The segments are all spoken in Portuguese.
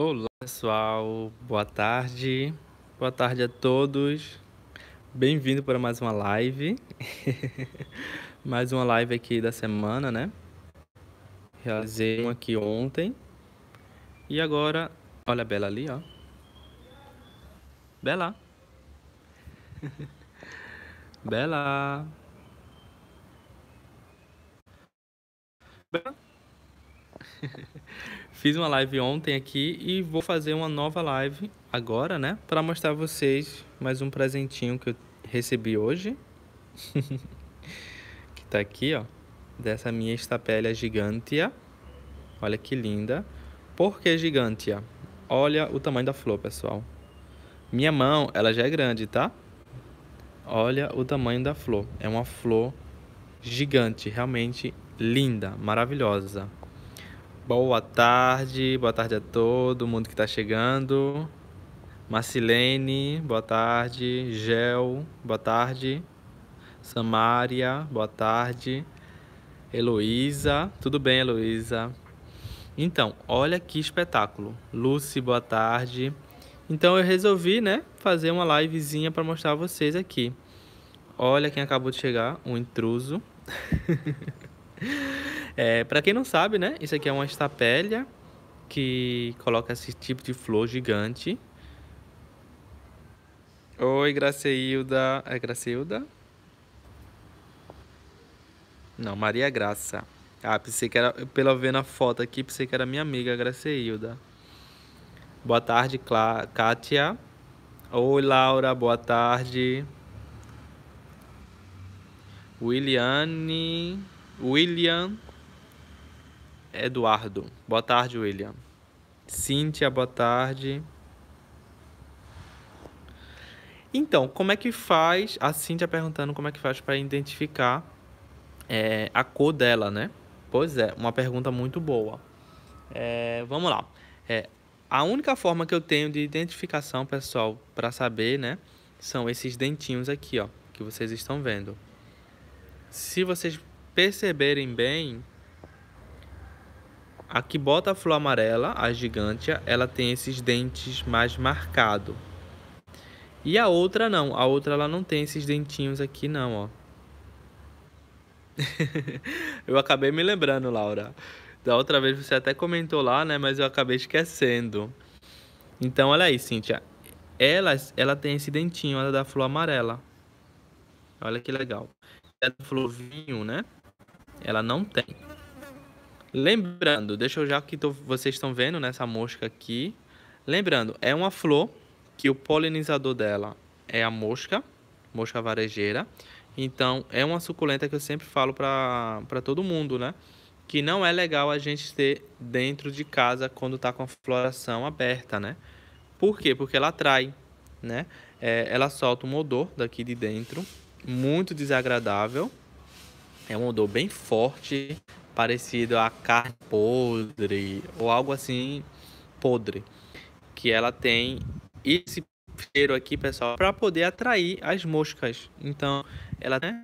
Olá pessoal, boa tarde, boa tarde a todos, bem-vindo para mais uma live, mais uma live aqui da semana, né? Realizei uma aqui ontem e agora, olha a Bela ali, ó. Bela! Bela! Bela! Fiz uma live ontem aqui e vou fazer uma nova live agora, né? Para mostrar a vocês mais um presentinho que eu recebi hoje. que tá aqui, ó. Dessa minha estapélia gigantea. Olha que linda. Por que gigantea? Olha o tamanho da flor, pessoal. Minha mão, ela já é grande, tá? Olha o tamanho da flor. É uma flor gigante, realmente linda, maravilhosa. Boa tarde, boa tarde a todo mundo que está chegando. Marcilene, boa tarde. Gel, boa tarde. Samária, boa tarde. Heloísa, tudo bem, Heloísa? Então, olha que espetáculo. Lucy, boa tarde. Então eu resolvi, né, fazer uma livezinha para mostrar a vocês aqui. Olha quem acabou de chegar, um intruso. É, para quem não sabe, né? Isso aqui é uma estapélia que coloca esse tipo de flor gigante. Oi, Graceilda. É Graceilda? Não, Maria Graça. Ah, pensei que era. Pela vendo a foto aqui, pensei que era minha amiga Graceilda. Boa tarde, Clá Kátia. Oi, Laura. Boa tarde. Williane. William. Eduardo. Boa tarde, William. Cíntia, boa tarde. Então, como é que faz? A Cíntia perguntando como é que faz para identificar é, a cor dela, né? Pois é, uma pergunta muito boa. É, vamos lá. É, a única forma que eu tenho de identificação, pessoal, para saber, né? São esses dentinhos aqui, ó, que vocês estão vendo. Se vocês perceberem bem, a que bota a flor amarela, a gigante, ela tem esses dentes mais marcado. E a outra não, a outra ela não tem esses dentinhos aqui não, ó. eu acabei me lembrando, Laura. Da outra vez você até comentou lá, né, mas eu acabei esquecendo. Então olha aí, Cíntia. Ela, ela tem esse dentinho, ela é da flor amarela. Olha que legal. É da flor vinho, né? Ela não tem. Lembrando, deixa eu já que tô, vocês estão vendo nessa né, mosca aqui. Lembrando, é uma flor que o polinizador dela é a mosca, mosca varejeira. Então, é uma suculenta que eu sempre falo para todo mundo, né? Que não é legal a gente ter dentro de casa quando está com a floração aberta, né? Por quê? Porque ela atrai, né? É, ela solta um odor daqui de dentro, muito desagradável. É um odor bem forte, parecido a carne podre ou algo assim podre que ela tem esse cheiro aqui, pessoal, para poder atrair as moscas. Então, ela né?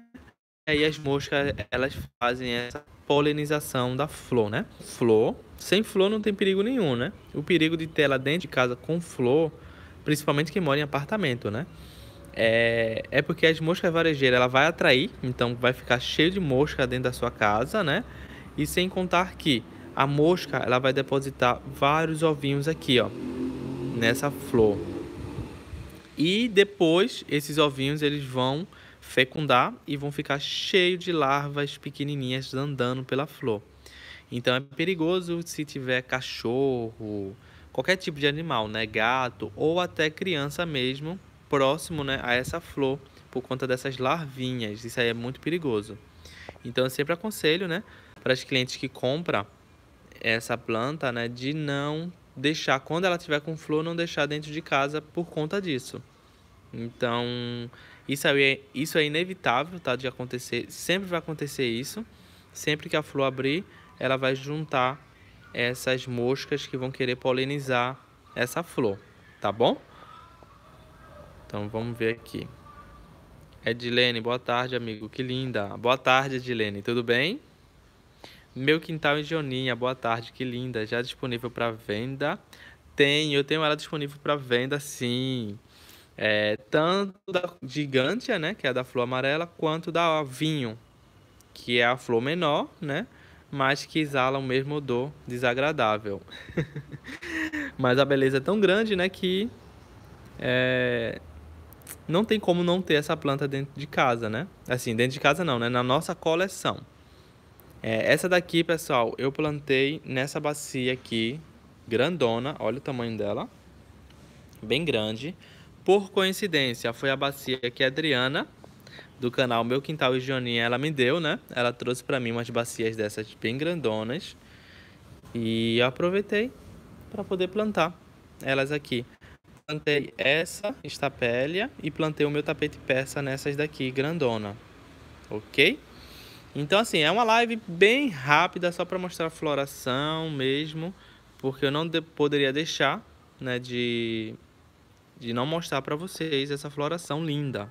aí as moscas elas fazem essa polinização da flor, né? Flor, sem flor não tem perigo nenhum, né? O perigo de ter ela dentro de casa com flor, principalmente quem mora em apartamento, né? É, é porque as moscas varejeiras ela vai atrair, então vai ficar cheio de mosca dentro da sua casa, né? E sem contar que a mosca ela vai depositar vários ovinhos aqui, ó, nessa flor. E depois esses ovinhos eles vão fecundar e vão ficar cheio de larvas pequenininhas andando pela flor. Então é perigoso se tiver cachorro, qualquer tipo de animal, né, gato ou até criança mesmo, próximo, né, a essa flor por conta dessas larvinhas. Isso aí é muito perigoso. Então eu sempre aconselho, né, para as clientes que compram essa planta, né, de não deixar quando ela tiver com flor, não deixar dentro de casa por conta disso. Então, isso é, isso é inevitável, tá, de acontecer, sempre vai acontecer isso. Sempre que a flor abrir, ela vai juntar essas moscas que vão querer polinizar essa flor, tá bom? Então vamos ver aqui. Edilene, é boa tarde, amigo. Que linda. Boa tarde, Edilene. Tudo bem? Meu Quintal em Joninha, boa tarde, que linda. Já disponível para venda? Tem, eu tenho ela disponível para venda, sim. É, tanto da gigantia, né, que é a da flor amarela, quanto da vinho, que é a flor menor, né, mas que exala o mesmo odor desagradável. mas a beleza é tão grande, né, que é, não tem como não ter essa planta dentro de casa, né? Assim, dentro de casa não, né, na nossa coleção. É, essa daqui, pessoal, eu plantei nessa bacia aqui, grandona, olha o tamanho dela, bem grande. Por coincidência, foi a bacia que a Adriana, do canal Meu Quintal e Joaninha, ela me deu, né? Ela trouxe para mim umas bacias dessas bem grandonas e eu aproveitei para poder plantar elas aqui plantei essa estapélia e plantei o meu tapete persa nessas daqui, grandona. Ok? Então, assim, é uma live bem rápida, só para mostrar a floração mesmo, porque eu não de poderia deixar, né, de, de não mostrar para vocês essa floração linda.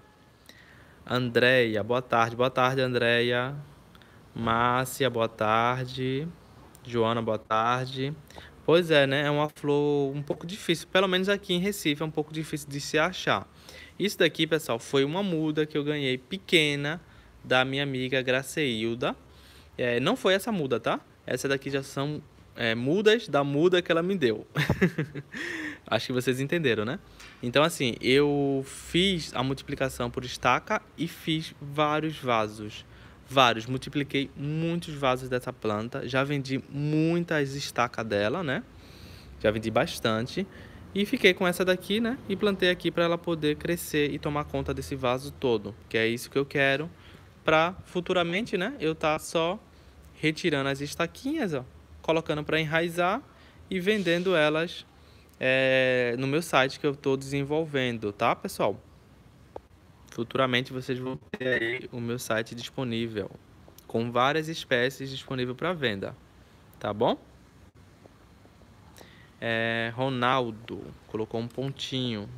Andréia, boa tarde. Boa tarde, Andréia. Márcia, boa tarde. Joana, boa tarde. Pois é, né? É uma flor um pouco difícil, pelo menos aqui em Recife, é um pouco difícil de se achar. Isso daqui, pessoal, foi uma muda que eu ganhei pequena, da minha amiga Graceilda. É, não foi essa muda, tá? Essa daqui já são é, mudas da muda que ela me deu. Acho que vocês entenderam, né? Então, assim, eu fiz a multiplicação por estaca e fiz vários vasos. Vários. Multipliquei muitos vasos dessa planta. Já vendi muitas estacas dela, né? Já vendi bastante. E fiquei com essa daqui, né? E plantei aqui para ela poder crescer e tomar conta desse vaso todo. Que é isso que eu quero para futuramente, né, eu estar tá só retirando as estaquinhas, ó, colocando para enraizar e vendendo elas é, no meu site que eu estou desenvolvendo, tá, pessoal? Futuramente vocês vão ter aí o meu site disponível com várias espécies disponível para venda, tá bom? É, Ronaldo colocou um pontinho.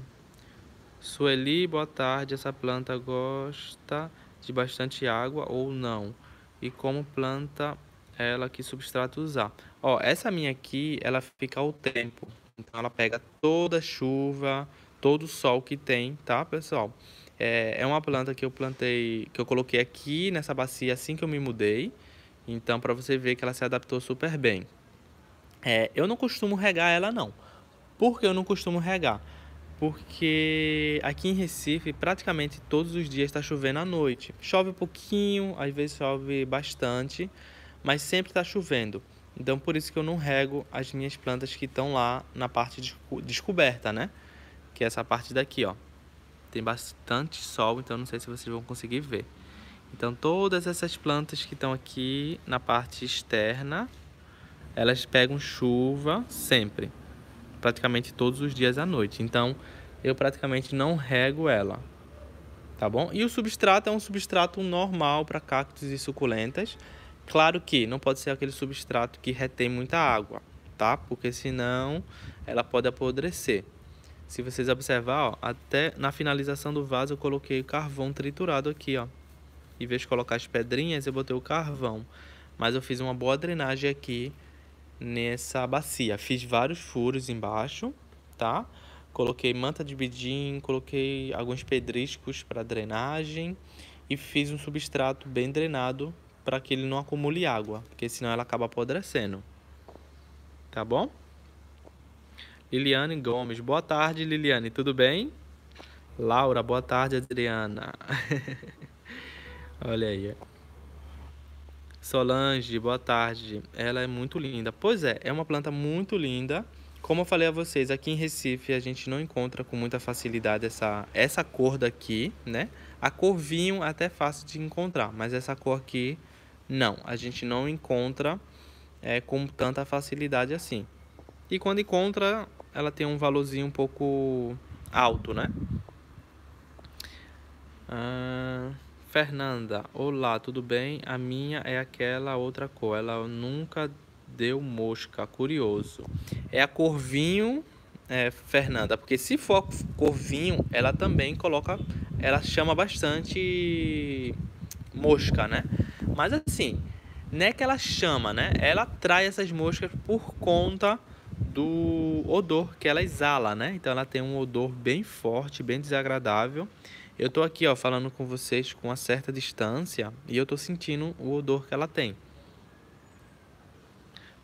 Sueli, boa tarde. Essa planta gosta de bastante água ou não? E como planta ela que substrato usar? Ó, essa minha aqui, ela fica ao tempo. Então ela pega toda chuva, todo sol que tem, tá, pessoal? É, é uma planta que eu plantei, que eu coloquei aqui nessa bacia assim que eu me mudei. Então, para você ver que ela se adaptou super bem. É, eu não costumo regar ela, não. porque eu não costumo regar? porque aqui em Recife praticamente todos os dias está chovendo à noite. Chove um pouquinho, às vezes chove bastante, mas sempre está chovendo. Então por isso que eu não rego as minhas plantas que estão lá na parte de descoberta, né? Que é essa parte daqui, ó. Tem bastante sol, então não sei se vocês vão conseguir ver. Então todas essas plantas que estão aqui na parte externa, elas pegam chuva sempre praticamente todos os dias à noite. Então, eu praticamente não rego ela, tá bom? E o substrato é um substrato normal para cactos e suculentas. Claro que não pode ser aquele substrato que retém muita água, tá? Porque senão ela pode apodrecer. Se vocês observar, ó, até na finalização do vaso eu coloquei o carvão triturado aqui, ó. Em vez de colocar as pedrinhas, eu botei o carvão. Mas eu fiz uma boa drenagem aqui nessa bacia. Fiz vários furos embaixo, tá? Coloquei manta de bidim, coloquei alguns pedriscos para drenagem e fiz um substrato bem drenado para que ele não acumule água, porque senão ela acaba apodrecendo. Tá bom? Liliane Gomes, boa tarde Liliane, tudo bem? Laura, boa tarde Adriana. Olha aí. Solange, boa tarde. Ela é muito linda. Pois é, é uma planta muito linda. Como eu falei a vocês, aqui em Recife a gente não encontra com muita facilidade essa, essa cor daqui, né? A cor vinho é até fácil de encontrar, mas essa cor aqui não. A gente não encontra é, com tanta facilidade assim. E quando encontra, ela tem um valorzinho um pouco alto, né? Ah... Fernanda, olá, tudo bem? A minha é aquela outra cor. Ela nunca deu mosca, curioso. É a cor vinho, é, Fernanda, porque se for cor vinho, ela também coloca, ela chama bastante mosca, né? Mas assim, não é que ela chama, né? Ela atrai essas moscas por conta do odor que ela exala, né? Então ela tem um odor bem forte, bem desagradável. Eu tô aqui, ó, falando com vocês com uma certa distância e eu tô sentindo o odor que ela tem.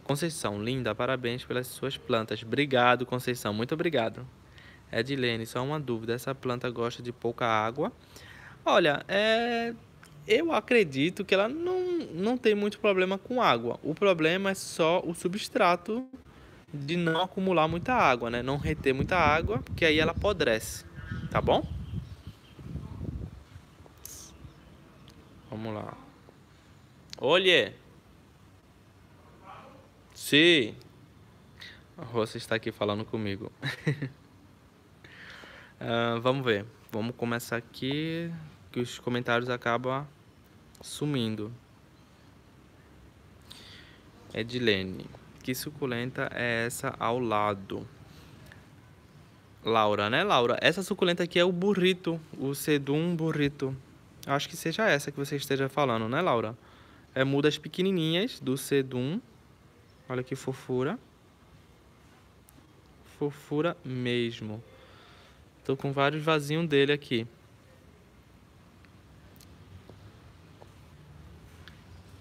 Conceição, linda, parabéns pelas suas plantas. Obrigado, Conceição, muito obrigado. Edilene, só uma dúvida, essa planta gosta de pouca água? Olha, é... eu acredito que ela não, não tem muito problema com água. O problema é só o substrato de não acumular muita água, né? Não reter muita água, porque aí ela apodrece, tá bom? Vamos lá. Olhe! Sim! A Roça está aqui falando comigo. uh, vamos ver. Vamos começar aqui, que os comentários acabam sumindo. Edilene. Que suculenta é essa ao lado? Laura, né, Laura? Essa suculenta aqui é o burrito, o sedum burrito. Acho que seja essa que você esteja falando, né, Laura? É mudas pequenininhas do sedum. Olha que fofura. Fofura mesmo. Tô com vários vasinhos dele aqui.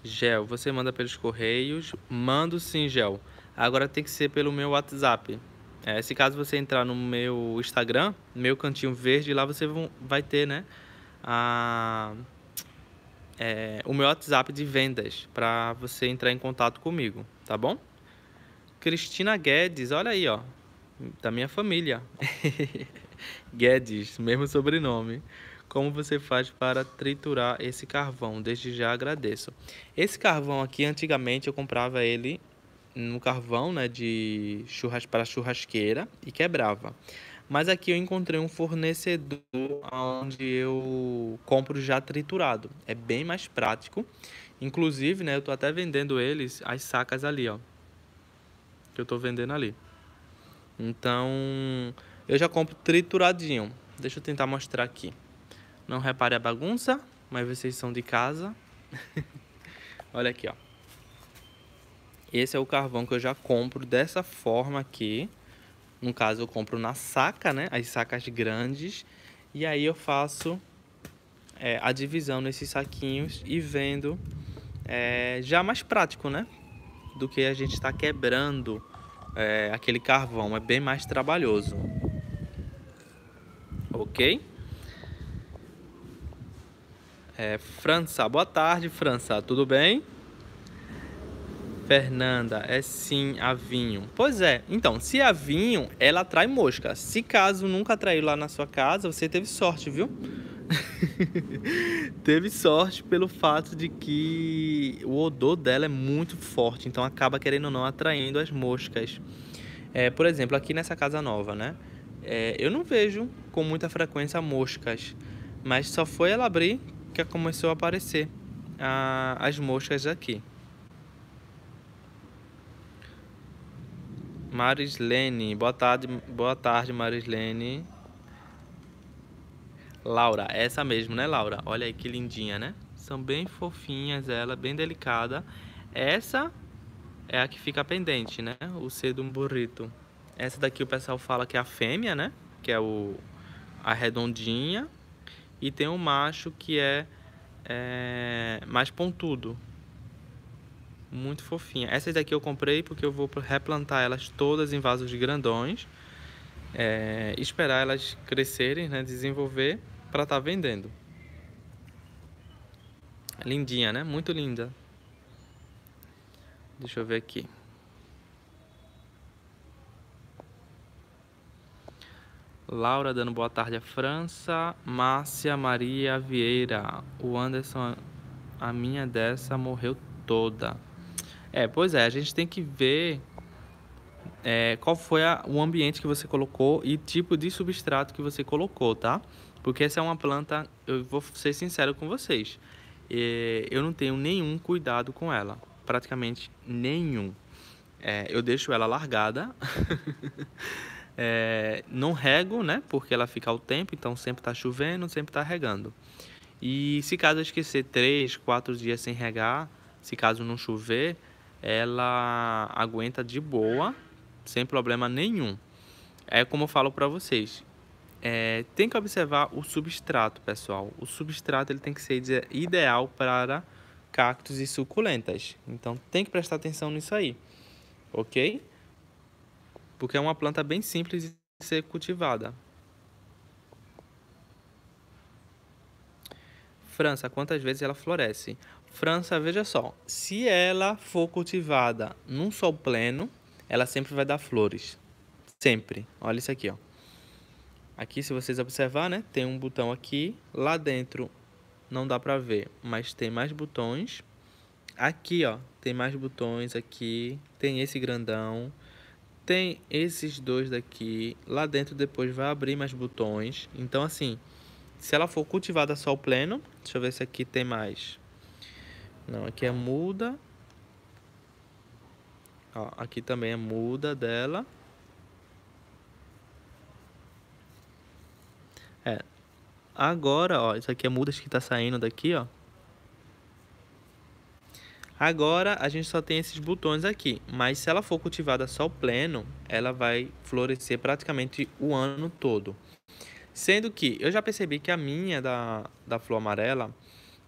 Gel, você manda pelos correios. Mando sim, gel. Agora tem que ser pelo meu WhatsApp. É, se caso você entrar no meu Instagram, meu cantinho verde, lá você vai ter, né? a, é, o meu WhatsApp de vendas para você entrar em contato comigo, tá bom? Cristina Guedes, olha aí, ó, da minha família. Guedes, mesmo sobrenome. Como você faz para triturar esse carvão? Desde já agradeço. Esse carvão aqui, antigamente eu comprava ele no carvão, né, de churras para churrasqueira e quebrava. Mas aqui eu encontrei um fornecedor onde eu compro já triturado. É bem mais prático. Inclusive, né, eu tô até vendendo eles as sacas ali, ó. Que eu tô vendendo ali. Então, eu já compro trituradinho. Deixa eu tentar mostrar aqui. Não repare a bagunça, mas vocês são de casa. Olha aqui, ó. Esse é o carvão que eu já compro dessa forma aqui. No caso, eu compro na saca, né? As sacas grandes. E aí eu faço é, a divisão nesses saquinhos e vendo é, já mais prático, né? Do que a gente está quebrando é, aquele carvão. É bem mais trabalhoso. Ok? É, França, boa tarde, França. Tudo bem? Fernanda, é sim a vinho. Pois é, então, se a vinho, ela atrai mosca. Se caso nunca atraiu lá na sua casa, você teve sorte, viu? teve sorte pelo fato de que o odor dela é muito forte, então acaba querendo ou não atraindo as moscas. É, por exemplo, aqui nessa casa nova, né? É, eu não vejo com muita frequência moscas, mas só foi ela abrir que começou a aparecer a, ah, as moscas aqui. Marislene, boa tarde, boa tarde, Marislene. Laura, essa mesmo, né, Laura? Olha aí que lindinha, né? São bem fofinhas ela, bem delicada. Essa é a que fica pendente, né? O C do burrito. Essa daqui o pessoal fala que é a fêmea, né? Que é o a redondinha. E tem o macho que é, é mais pontudo, muito fofinha. Essas daqui eu comprei porque eu vou replantar elas todas em vasos grandões. É, esperar elas crescerem, né, desenvolver para estar tá vendendo. Lindinha, né? Muito linda. Deixa eu ver aqui. Laura dando boa tarde à França. Márcia Maria Vieira. O Anderson, a minha dessa morreu toda. É, pois é, a gente tem que ver é, qual foi a, o ambiente que você colocou e tipo de substrato que você colocou, tá? Porque essa é uma planta, eu vou ser sincero com vocês, é, eu não tenho nenhum cuidado com ela, praticamente nenhum. É, eu deixo ela largada, é, não rego, né? Porque ela fica ao tempo, então sempre tá chovendo, sempre tá regando. E se caso eu esquecer 3, 4 dias sem regar, se caso não chover, ela aguenta de boa, sem problema nenhum. É como eu falo para vocês, é, tem que observar o substrato, pessoal. O substrato ele tem que ser ideal para cactos e suculentas. Então tem que prestar atenção nisso aí, ok? Porque é uma planta bem simples de ser cultivada. França, quantas vezes ela floresce? França, veja só, se ela for cultivada num sol pleno, ela sempre vai dar flores. Sempre. Olha isso aqui, ó. Aqui, se vocês observar, né, tem um botão aqui, lá dentro não dá para ver, mas tem mais botões. Aqui, ó, tem mais botões aqui, tem esse grandão, tem esses dois daqui. Lá dentro depois vai abrir mais botões. Então, assim, se ela for cultivada sol pleno, deixa eu ver se aqui tem mais. Não, aqui é muda. Ó, aqui também é muda dela. É. Agora, ó, isso aqui é mudas que tá saindo daqui, ó. Agora a gente só tem esses botões aqui, mas se ela for cultivada só pleno, ela vai florescer praticamente o ano todo. Sendo que eu já percebi que a minha da, da flor amarela,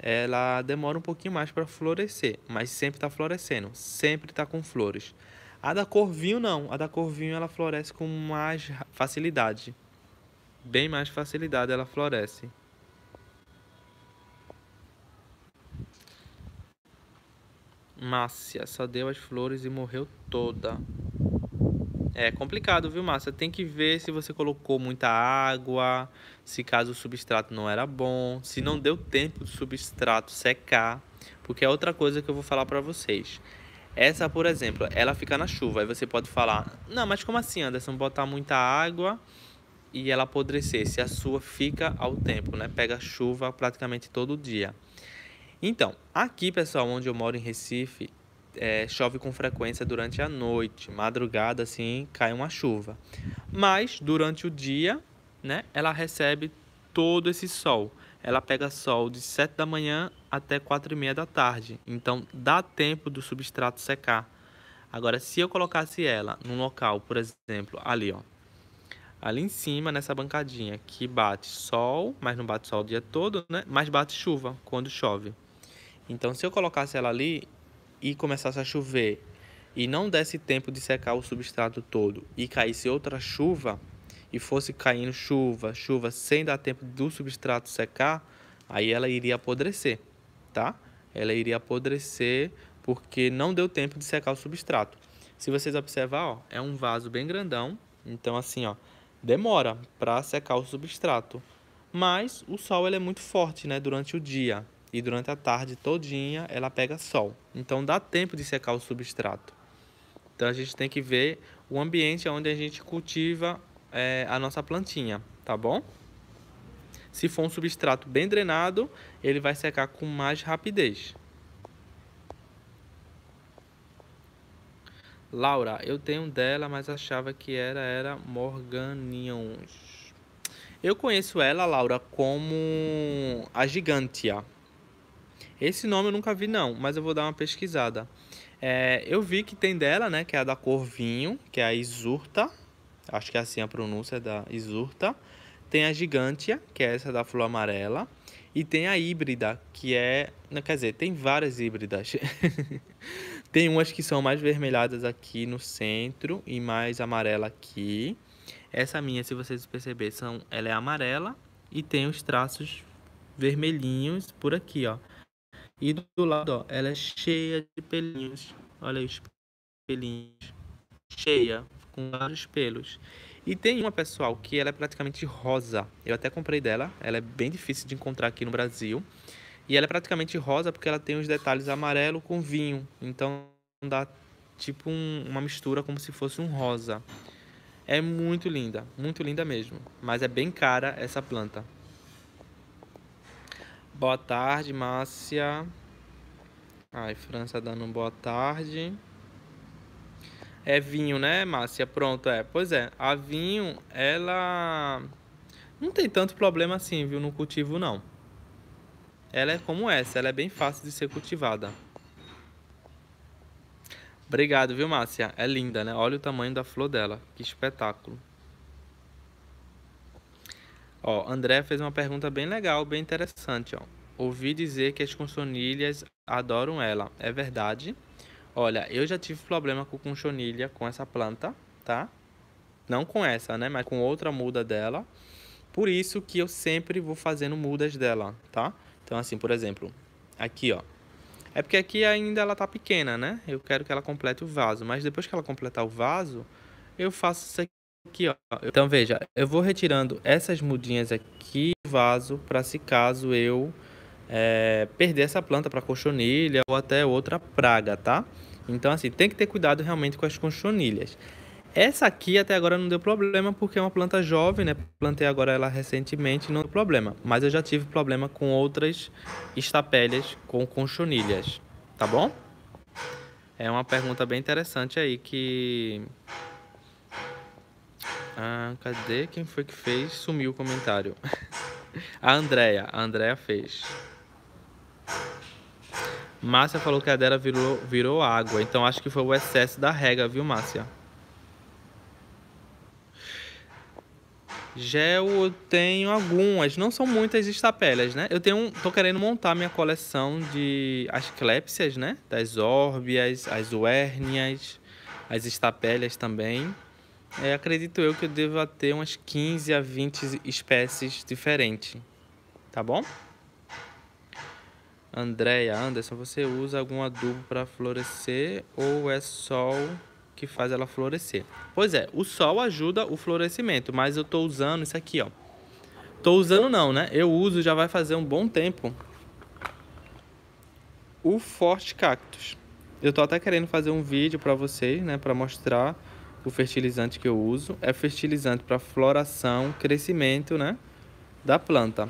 ela demora um pouquinho mais para florescer, mas sempre está florescendo, sempre está com flores. A da cor vinho não, a da cor vinho ela floresce com mais facilidade, bem mais facilidade ela floresce. Márcia só deu as flores e morreu toda. É complicado, viu, massa. Tem que ver se você colocou muita água, se caso o substrato não era bom, se não deu tempo do substrato secar, porque é outra coisa que eu vou falar para vocês. Essa, por exemplo, ela fica na chuva, aí você pode falar: "Não, mas como assim, Anderson, botar muita água e ela apodrecer?" Se a sua fica ao tempo, né? Pega chuva praticamente todo dia. Então, aqui, pessoal, onde eu moro em Recife, é, chove com frequência durante a noite, madrugada assim cai uma chuva. Mas durante o dia, né, ela recebe todo esse sol. Ela pega sol de 7 da manhã até 4 e meia da tarde. Então dá tempo do substrato secar. Agora, se eu colocasse ela num local, por exemplo, ali, ó, ali em cima nessa bancadinha que bate sol, mas não bate sol o dia todo, né? Mas bate chuva quando chove. Então, se eu colocasse ela ali, e começasse a chover e não desse tempo de secar o substrato todo e caísse outra chuva e fosse caindo chuva, chuva sem dar tempo do substrato secar, aí ela iria apodrecer, tá? Ela iria apodrecer porque não deu tempo de secar o substrato. Se vocês observar, ó, é um vaso bem grandão, então assim, ó, demora para secar o substrato. Mas o sol ele é muito forte, né, durante o dia e durante a tarde todinha ela pega sol. Então dá tempo de secar o substrato. Então a gente tem que ver o ambiente onde a gente cultiva é, a nossa plantinha, tá bom? Se for um substrato bem drenado, ele vai secar com mais rapidez. Laura, eu tenho dela, mas achava que era era Morganions. Eu conheço ela, Laura, como a Gigantia. Esse nome eu nunca vi não, mas eu vou dar uma pesquisada. É, eu vi que tem dela, né, que é a da cor vinho, que é a Isurta. Acho que é assim a pronúncia é da Isurta. Tem a Gigantia, que é essa da flor amarela. E tem a híbrida, que é. Não, quer dizer, tem várias híbridas. tem umas que são mais vermelhadas aqui no centro e mais amarela aqui. Essa minha, se vocês perceberem, ela é amarela e tem os traços vermelhinhos por aqui, ó. E do, lado, ó, ela é cheia de pelinhos. Olha aí os pelinhos. Cheia, com vários pelos. E tem uma, pessoal, que ela é praticamente rosa. Eu até comprei dela. Ela é bem difícil de encontrar aqui no Brasil. E ela é praticamente rosa porque ela tem os detalhes amarelo com vinho. Então dá tipo um, uma mistura como se fosse um rosa. É muito linda, muito linda mesmo. Mas é bem cara essa planta. Boa tarde, Márcia. Ai, França dando um boa tarde. É vinho, né, Márcia? Pronto, é. Pois é, a vinho, ela não tem tanto problema assim, viu, no cultivo não. Ela é como essa, ela é bem fácil de ser cultivada. Obrigado, viu, Márcia? É linda, né? Olha o tamanho da flor dela. Que espetáculo. Ó, André fez uma pergunta bem legal, bem interessante, ó. Ouvi dizer que as conchonilhas adoram ela. É verdade? Olha, eu já tive problema com conchonilha, com essa planta, tá? Não com essa, né? Mas com outra muda dela. Por isso que eu sempre vou fazendo mudas dela, tá? Então, assim, por exemplo, aqui, ó. É porque aqui ainda ela tá pequena, né? Eu quero que ela complete o vaso. Mas depois que ela completar o vaso, eu faço isso aqui, ó. Então veja, eu vou retirando essas mudinhas aqui do vaso para se caso eu é, perder essa planta para cochonilha ou até outra praga, tá? Então assim, tem que ter cuidado realmente com as cochonilhas. Essa aqui até agora não deu problema porque é uma planta jovem, né? Plantei agora ela recentemente, não deu problema. Mas eu já tive problema com outras estapélias com conchonilhas, tá bom? É uma pergunta bem interessante aí que ah, cadê? Quem foi que fez? Sumiu o comentário. a Andrea. A Andrea fez. Márcia falou que a dela virou, virou água. Então acho que foi o excesso da rega, viu, Márcia? Gel eu tenho algumas, não são muitas estapelas, né? Eu tenho, tô querendo montar minha coleção de as clepsias, né? Das órbias, as uérnias, as estapelas também. É, acredito eu que eu deva ter umas 15 a 20 espécies diferentes. Tá bom? Andréia, Anderson, você usa algum adubo para florescer ou é sol que faz ela florescer? Pois é, o sol ajuda o florescimento, mas eu tô usando isso aqui, ó. Tô usando não, né? Eu uso já vai fazer um bom tempo. O Forte Cactus. Eu tô até querendo fazer um vídeo para vocês, né, para mostrar o fertilizante que eu uso é fertilizante para floração, crescimento, né, da planta.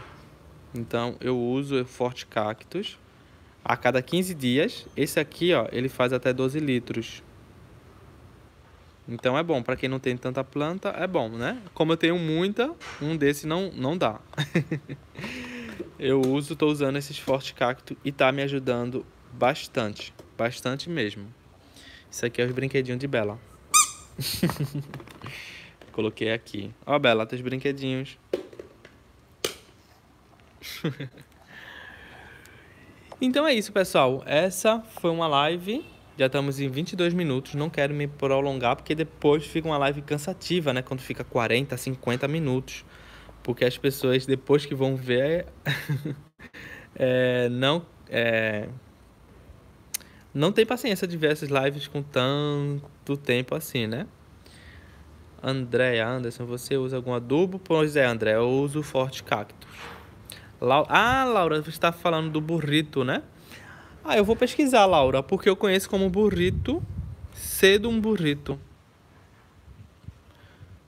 Então eu uso o Forte Cactus a cada 15 dias. Esse aqui, ó, ele faz até 12 litros. Então é bom, para quem não tem tanta planta, é bom, né? Como eu tenho muita, um desse não não dá. eu uso, estou usando esses Forte Cactus e tá me ajudando bastante, bastante mesmo. Isso aqui é os brinquedinhos de Bela. Coloquei aqui. Ó, Bela, teus brinquedinhos. então é isso, pessoal. Essa foi uma live. Já estamos em 22 minutos. Não quero me prolongar, porque depois fica uma live cansativa, né? Quando fica 40, 50 minutos. Porque as pessoas, depois que vão ver, é, não. É, não tem paciência de ver essas lives com tanto tempo assim, né? André Anderson, você usa algum adubo? Pois é, André, eu uso forte cactus. ah, Laura, você está falando do burrito, né? Ah, eu vou pesquisar, Laura, porque eu conheço como burrito, cedo um burrito.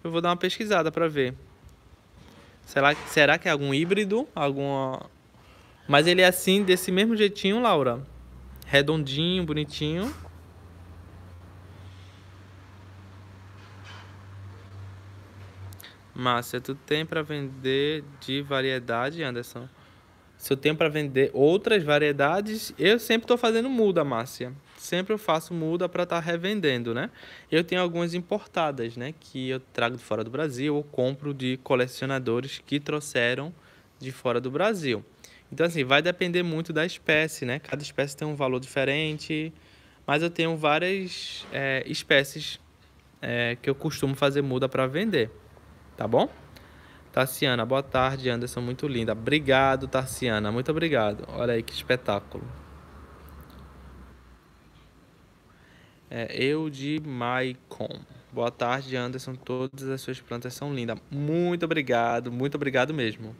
Eu vou dar uma pesquisada para ver. Será, será que é algum híbrido? Alguma... Mas ele é assim, desse mesmo jeitinho, Laura? redondinho, bonitinho. Márcia, tu tem para vender de variedade, Anderson? Se eu tenho para vender outras variedades, eu sempre estou fazendo muda, Márcia. Sempre eu faço muda para estar tá revendendo, né? Eu tenho algumas importadas, né? Que eu trago de fora do Brasil ou compro de colecionadores que trouxeram de fora do Brasil. Então, assim, vai depender muito da espécie, né? Cada espécie tem um valor diferente, mas eu tenho várias é, espécies é, que eu costumo fazer muda para vender, tá bom? Tarciana, boa tarde, Anderson, muito linda. Obrigado, Tarciana, muito obrigado. Olha aí que espetáculo. É, eu de Maicon. Boa tarde, Anderson. Todas as suas plantas são lindas. Muito obrigado, muito obrigado mesmo.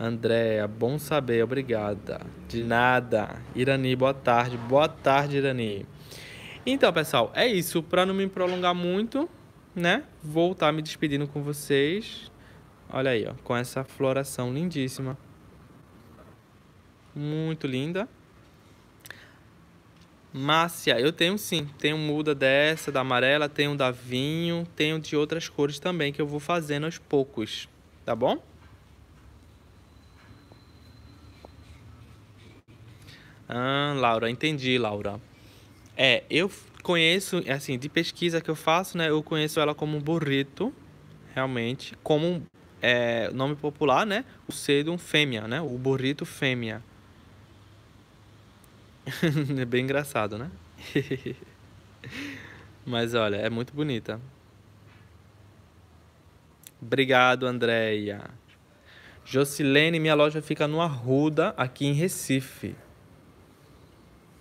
Andréia, bom saber, obrigada. De nada. Irani, boa tarde. Boa tarde, Irani. Então, pessoal, é isso. Para não me prolongar muito, né? Vou estar tá me despedindo com vocês. Olha aí, ó, com essa floração lindíssima. Muito linda. Márcia, eu tenho sim. Tenho muda dessa, da amarela, tenho da vinho, tenho de outras cores também que eu vou fazendo aos poucos, tá bom? Ah, Laura, entendi, Laura. É, eu conheço, assim, de pesquisa que eu faço, né? Eu conheço ela como burrito, realmente, como é, nome popular, né? O sedum fêmea, né? O burrito fêmea. é bem engraçado, né? Mas olha, é muito bonita. Obrigado, Andréia. Jocilene, minha loja fica no Arruda, aqui em Recife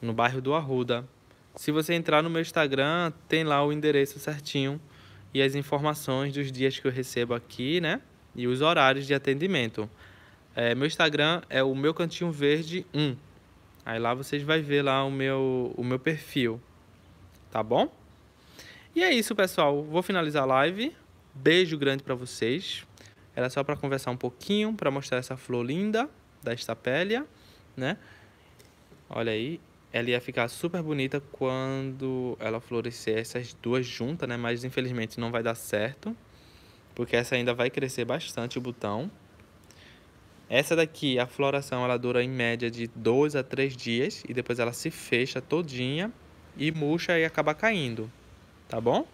no bairro do Arruda. Se você entrar no meu Instagram, tem lá o endereço certinho e as informações dos dias que eu recebo aqui, né? E os horários de atendimento. É, meu Instagram é o meu cantinho verde 1. Aí lá vocês vão ver lá o meu, o meu perfil. Tá bom? E é isso, pessoal. Vou finalizar a live. Beijo grande para vocês. Era só para conversar um pouquinho, para mostrar essa flor linda da estapélia, né? Olha aí ela ia ficar super bonita quando ela florescer essas duas juntas, né? Mas infelizmente não vai dar certo, porque essa ainda vai crescer bastante o botão. Essa daqui, a floração, ela dura em média de 2 a 3 dias e depois ela se fecha todinha e murcha e acaba caindo, tá bom?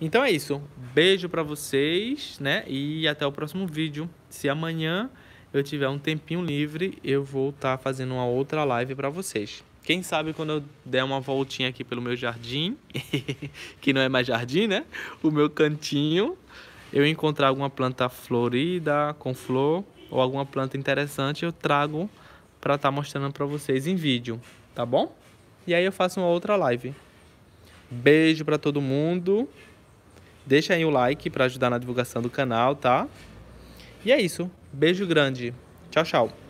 Então é isso. Beijo para vocês, né? E até o próximo vídeo. Se amanhã eu tiver um tempinho livre, eu vou estar tá fazendo uma outra live para vocês. Quem sabe quando eu der uma voltinha aqui pelo meu jardim, que não é mais jardim, né? O meu cantinho, eu encontrar alguma planta florida, com flor, ou alguma planta interessante, eu trago para estar tá mostrando para vocês em vídeo, tá bom? E aí eu faço uma outra live. Beijo para todo mundo. Deixa aí o like para ajudar na divulgação do canal, tá? E é isso. Beijo grande. Tchau, tchau.